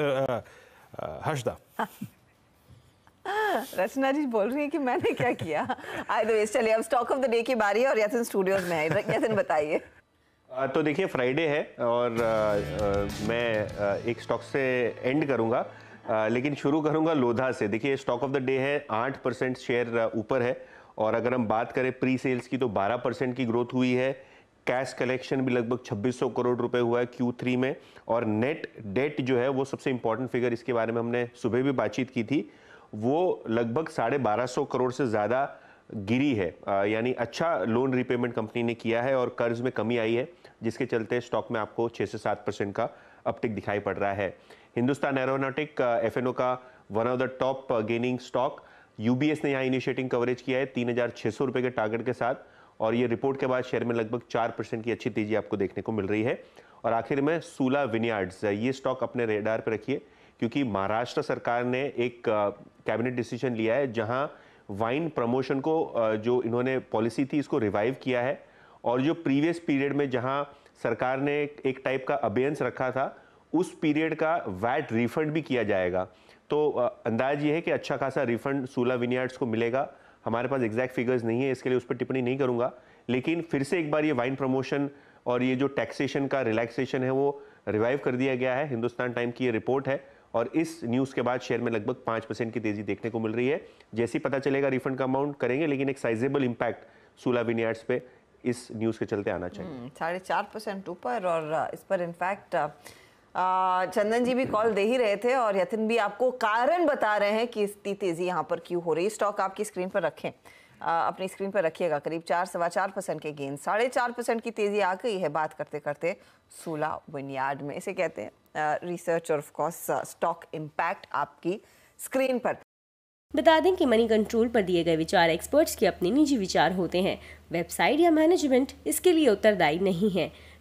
हर्षदा रचना जी बोल रही है कि मैंने क्या किया आई चलिए अब स्टॉक ऑफ द डे की बारी है और यथिन स्टूडियोज में है यथिन बताइए तो देखिए फ्राइडे है और मैं एक स्टॉक से एंड करूंगा लेकिन शुरू करूंगा लोधा से देखिए स्टॉक ऑफ द डे है आठ परसेंट शेयर ऊपर है और अगर हम बात करें प्री सेल्स की तो बारह परसेंट की ग्रोथ हुई है कैश कलेक्शन भी लगभग 2600 करोड़ रुपए हुआ है थ्री में और नेट डेट जो है वो सबसे इंपॉर्टेंट फिगर इसके बारे में हमने सुबह भी बातचीत की थी वो लगभग साढ़े बारह करोड़ से ज़्यादा गिरी है यानी अच्छा लोन रिपेमेंट कंपनी ने किया है और कर्ज में कमी आई है जिसके चलते स्टॉक में आपको छः से सात परसेंट का अपटिक दिखाई पड़ रहा है हिंदुस्तान एरोनॉटिक एफ का one of the top gaining stock UBS ने यहाँ इनिशिएटिंग कवरेज किया है तीन हज़ार छः सौ रुपये के टारगेट के साथ और ये रिपोर्ट के बाद शेयर में लगभग चार परसेंट की अच्छी तेजी आपको देखने को मिल रही है और आखिर में सूला विनियार्ड्स ये स्टॉक अपने रेडार पर रखिए क्योंकि महाराष्ट्र सरकार ने एक कैबिनेट डिसीजन लिया है जहाँ वाइन प्रमोशन को जो इन्होंने पॉलिसी थी इसको रिवाइव किया है और जो प्रीवियस पीरियड में जहाँ सरकार ने एक टाइप का अबेयंस रखा था उस पीरियड का वैट रिफंड भी किया जाएगा तो अंदाज ये है कि अच्छा खासा रिफंड सूला विनियार्ड्स को मिलेगा हमारे पास एग्जैक्ट फिगर्स नहीं है इसके लिए उस पर टिप्पणी नहीं करूँगा लेकिन फिर से एक बार ये वाइन प्रमोशन और ये जो टैक्सेशन का रिलैक्सेशन है वो रिवाइव कर दिया गया है हिंदुस्तान टाइम की ये रिपोर्ट है और इस न्यूज़ के बाद शेयर में लगभग पाँच परसेंट की तेज़ी देखने को मिल रही है जैसे ही पता चलेगा रिफंड का अमाउंट करेंगे लेकिन एक साइजेबल इम्पैक्ट सोलह विनियार्ड्स पे इस न्यूज़ के चलते आना चाहिए हम्म, साढ़े चार परसेंट ऊपर और इस पर इनफैक्ट चंदन जी भी कॉल दे ही रहे थे और यतिन भी आपको कारण बता रहे हैं कि इतनी तेजी यहाँ पर क्यों हो रही है स्टॉक आपकी स्क्रीन पर रखें आ, अपनी स्क्रीन पर रखिएगा करीब चार सवा चार परसेंट के गेंद साढ़े चार परसेंट की तेजी आ गई है बात करते करते सोलह बुनियाद में इसे कहते हैं रिसर्च और ऑफकोर्स स्टॉक इम्पैक्ट आपकी स्क्रीन पर बता दें कि मनी कंट्रोल पर दिए गए विचार एक्सपर्ट्स के अपने निजी विचार होते हैं वेबसाइट या मैनेजमेंट इसके लिए उत्तरदायी नहीं है